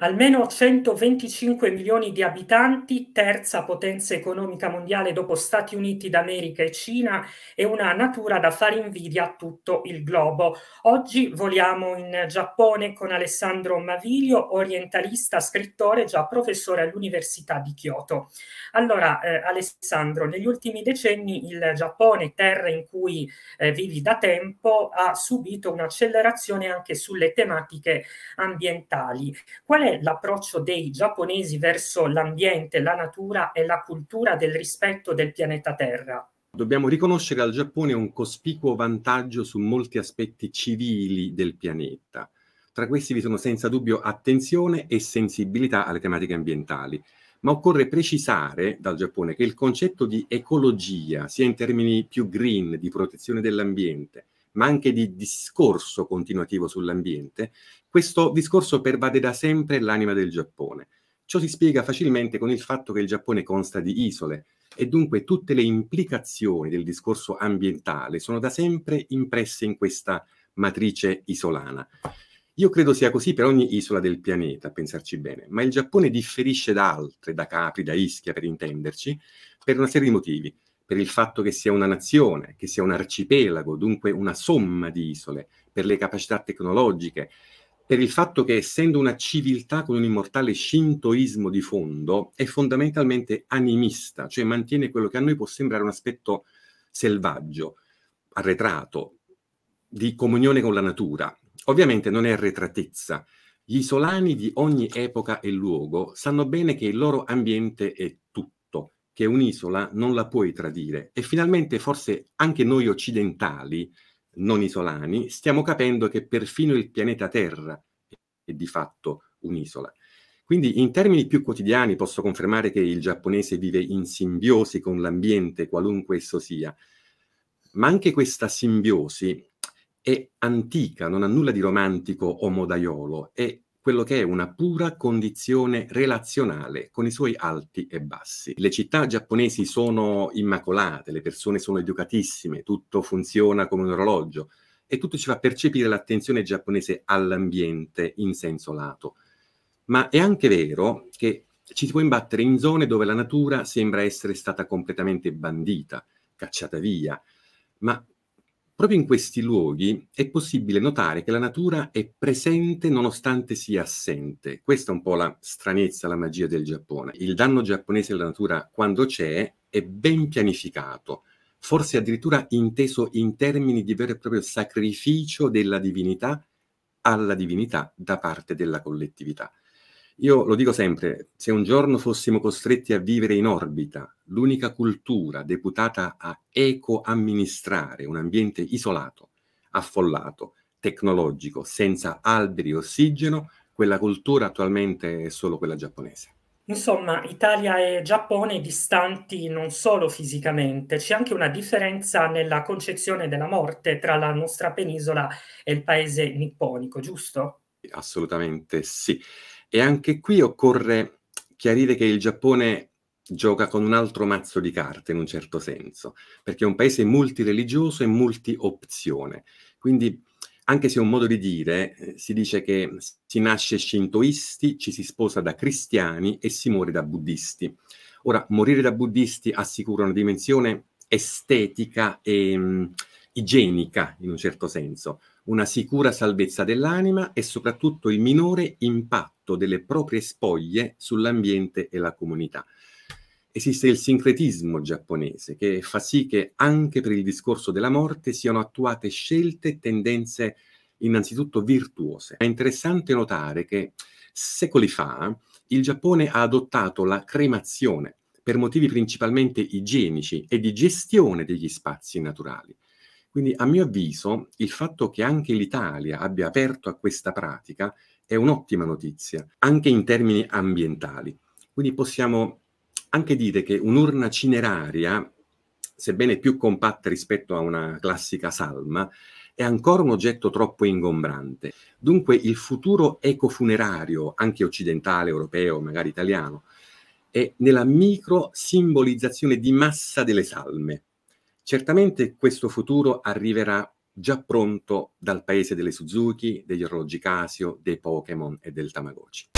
Almeno 125 milioni di abitanti, terza potenza economica mondiale dopo Stati Uniti d'America e Cina, e una natura da fare invidia a tutto il globo. Oggi voliamo in Giappone con Alessandro Maviglio, orientalista, scrittore, già professore all'Università di Kyoto. Allora, eh, Alessandro, negli ultimi decenni il Giappone, terra in cui eh, vivi da tempo, ha subito un'accelerazione anche sulle tematiche ambientali. Qual è l'approccio dei giapponesi verso l'ambiente, la natura e la cultura del rispetto del pianeta Terra? Dobbiamo riconoscere al Giappone un cospicuo vantaggio su molti aspetti civili del pianeta. Tra questi vi sono senza dubbio attenzione e sensibilità alle tematiche ambientali, ma occorre precisare dal Giappone che il concetto di ecologia, sia in termini più green, di protezione dell'ambiente, ma anche di discorso continuativo sull'ambiente, questo discorso pervade da sempre l'anima del Giappone. Ciò si spiega facilmente con il fatto che il Giappone consta di isole e dunque tutte le implicazioni del discorso ambientale sono da sempre impresse in questa matrice isolana. Io credo sia così per ogni isola del pianeta, a pensarci bene, ma il Giappone differisce da altre, da Capri, da Ischia per intenderci, per una serie di motivi per il fatto che sia una nazione, che sia un arcipelago, dunque una somma di isole, per le capacità tecnologiche, per il fatto che essendo una civiltà con un immortale shintoismo di fondo, è fondamentalmente animista, cioè mantiene quello che a noi può sembrare un aspetto selvaggio, arretrato, di comunione con la natura. Ovviamente non è arretratezza. Gli isolani di ogni epoca e luogo sanno bene che il loro ambiente è tutto che un'isola non la puoi tradire. E finalmente forse anche noi occidentali, non isolani, stiamo capendo che perfino il pianeta Terra è di fatto un'isola. Quindi in termini più quotidiani posso confermare che il giapponese vive in simbiosi con l'ambiente, qualunque esso sia, ma anche questa simbiosi è antica, non ha nulla di romantico o modaiolo, è quello che è una pura condizione relazionale con i suoi alti e bassi. Le città giapponesi sono immacolate, le persone sono educatissime, tutto funziona come un orologio e tutto ci fa percepire l'attenzione giapponese all'ambiente in senso lato. Ma è anche vero che ci si può imbattere in zone dove la natura sembra essere stata completamente bandita, cacciata via, ma Proprio in questi luoghi è possibile notare che la natura è presente nonostante sia assente. Questa è un po' la stranezza, la magia del Giappone. Il danno giapponese alla natura quando c'è è ben pianificato, forse addirittura inteso in termini di vero e proprio sacrificio della divinità alla divinità da parte della collettività. Io lo dico sempre, se un giorno fossimo costretti a vivere in orbita, l'unica cultura deputata a eco-amministrare un ambiente isolato, affollato, tecnologico, senza alberi e ossigeno, quella cultura attualmente è solo quella giapponese. Insomma, Italia e Giappone distanti non solo fisicamente, c'è anche una differenza nella concezione della morte tra la nostra penisola e il paese nipponico, giusto? Assolutamente sì. E anche qui occorre chiarire che il Giappone gioca con un altro mazzo di carte in un certo senso, perché è un paese multireligioso e multiopzione. Quindi, anche se è un modo di dire, eh, si dice che si nasce shintoisti, ci si sposa da cristiani e si muore da buddisti. Ora, morire da buddisti assicura una dimensione estetica e um, igienica in un certo senso, una sicura salvezza dell'anima e soprattutto il minore impatto delle proprie spoglie sull'ambiente e la comunità. Esiste il sincretismo giapponese che fa sì che anche per il discorso della morte siano attuate scelte e tendenze innanzitutto virtuose. È interessante notare che secoli fa il Giappone ha adottato la cremazione per motivi principalmente igienici e di gestione degli spazi naturali. Quindi a mio avviso il fatto che anche l'Italia abbia aperto a questa pratica è un'ottima notizia, anche in termini ambientali. Quindi possiamo anche dire che un'urna cineraria, sebbene più compatta rispetto a una classica salma, è ancora un oggetto troppo ingombrante. Dunque il futuro ecofunerario, anche occidentale, europeo, magari italiano, è nella micro simbolizzazione di massa delle salme, Certamente questo futuro arriverà già pronto dal paese delle Suzuki, degli orologi Casio, dei Pokémon e del Tamagotchi.